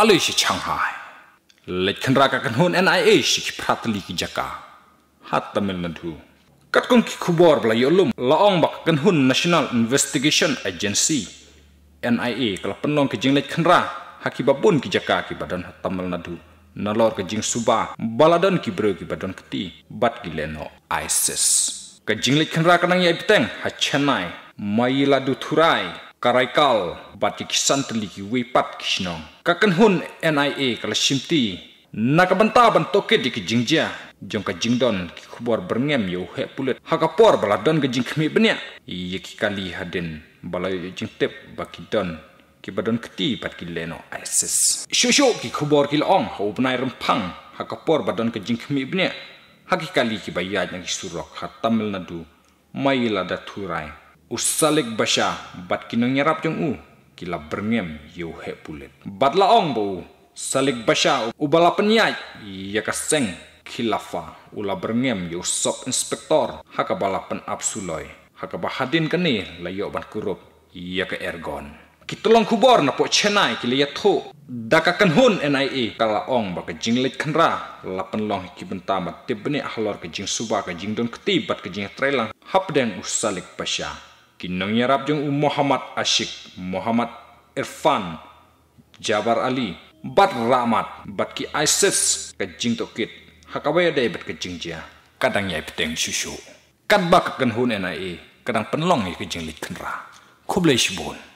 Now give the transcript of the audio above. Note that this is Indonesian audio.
alu si Shanghai let kan raka kan hun NIA si ki pratli ki jaka hat tamil nadhu kat ki kubor bla yolum laong bak kan hun National Investigation Agency NIA kala penong ki jing kan ra haki babun ki jaka ki badan hat tamil nadhu nalor ke jing suba baladon ki bro ki badon keti bat ki leno ISIS ke jing kan ra kanang ya biteng ha Chennai turai, karaikal batik kisan wipat kisno. kakan hun NIA kala simti nakabanta ban toke di kijingja jong ka jingdon ki khubor berngem yo he pulet hakapor baladon ke jing benya Iye ki kali hadin bala jing tep bakidon ki badon kti pat ki leno ISIS shosho ki khubor ki long hakapor badon ke jing benya hakikali ki bayaj nang surok ha Tamil Nadu la da thurai usalik basya bat kinong nyerap jong u kila berngem yu he pulet bat laong u salik basha ubala penyai ya kaseng kilafa, ula berngem yu sop inspektor hakabala pen absuloy bahadin kani layo ban kurup ya ke ergon long kubor na po chenai kili yatho dakakan hun NIA kala ong ba ka jinglet kanra lapan long ki bentama tibni ahlor ka jing suba ka jing don ketibat ka jing trelang hapden usalik basya. Kinang yarap jeng Muhammad Ashik, Muhammad Irfan, Jabar Ali, Bat Ramat, Bat Ki Isis, Kajing tokit, hakawaya Day bat Kajing jia, kadang yai peteng susu. Kadbak ken hun enai, kadang penlong yai Kajing lit kenra. Kublai shibun.